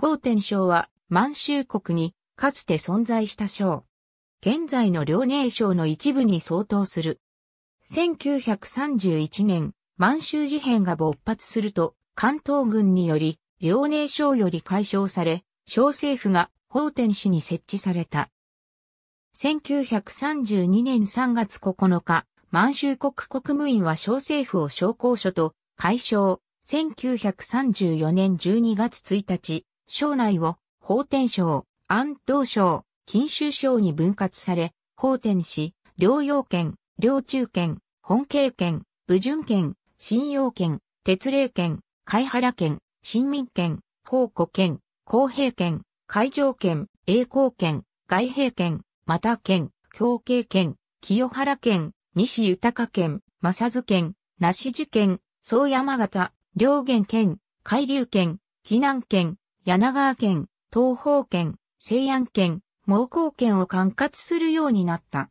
法天省は満州国にかつて存在した省。現在の遼寧省の一部に相当する。1931年、満州事変が勃発すると、関東軍により、遼寧省より解消され、省政府が法天市に設置された。1932年3月9日、満州国国務院は省政府を商工所と解消。1934年12月1日、省内を法天省、安東省、金州省に分割され、法天市、両陽県、両中県、本慶県、武順県、信陽県、鉄霊県、海原県、新民県、宝庫県、公平県、海上県、栄光県、外平県、また県、京慶県、清原県、西豊県、正津県、那志樹県、総山形、両原県、海流県、紀南県、柳川県、東方県、西安県、毛高県を管轄するようになった。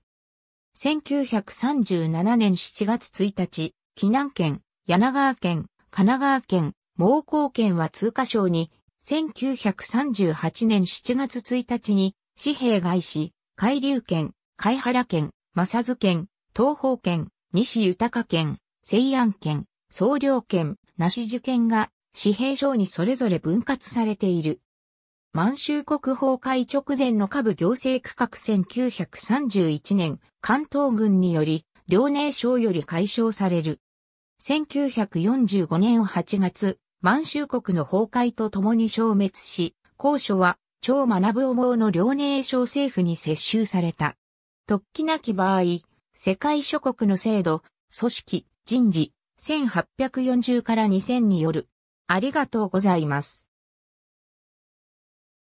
1937年7月1日、紀南県、柳川県、神奈川県、毛高県は通過省に、1938年7月1日に、紙幣外市、海流県、海原県、正津県、東方県、西豊県、西安県、総領県、那市樹県が紙幣上にそれぞれ分割されている。満州国崩壊直前の下部行政区画1931年、関東軍により、遼寧省より解消される。1945年8月、満州国の崩壊とともに消滅し、高所は、超学思うの遼寧省政府に接収された。突起なき場合、世界諸国の制度、組織、人事、1840から2000によるありがとうございます。